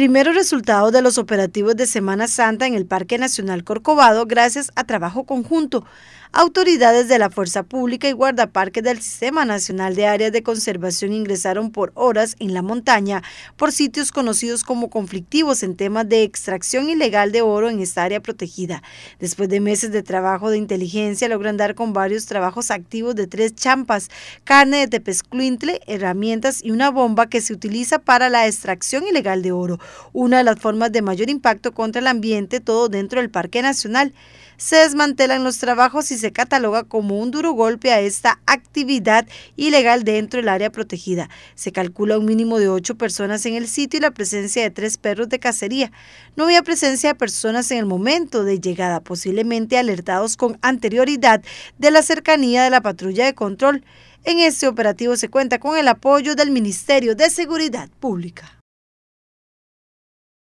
primeros resultado de los operativos de Semana Santa en el Parque Nacional Corcovado gracias a trabajo conjunto. Autoridades de la Fuerza Pública y guardaparques del Sistema Nacional de Áreas de Conservación ingresaron por horas en la montaña por sitios conocidos como conflictivos en temas de extracción ilegal de oro en esta área protegida. Después de meses de trabajo de inteligencia logran dar con varios trabajos activos de tres champas, carne de tepezcluintle, herramientas y una bomba que se utiliza para la extracción ilegal de oro una de las formas de mayor impacto contra el ambiente, todo dentro del Parque Nacional. Se desmantelan los trabajos y se cataloga como un duro golpe a esta actividad ilegal dentro del área protegida. Se calcula un mínimo de ocho personas en el sitio y la presencia de tres perros de cacería. No había presencia de personas en el momento de llegada, posiblemente alertados con anterioridad de la cercanía de la patrulla de control. En este operativo se cuenta con el apoyo del Ministerio de Seguridad Pública.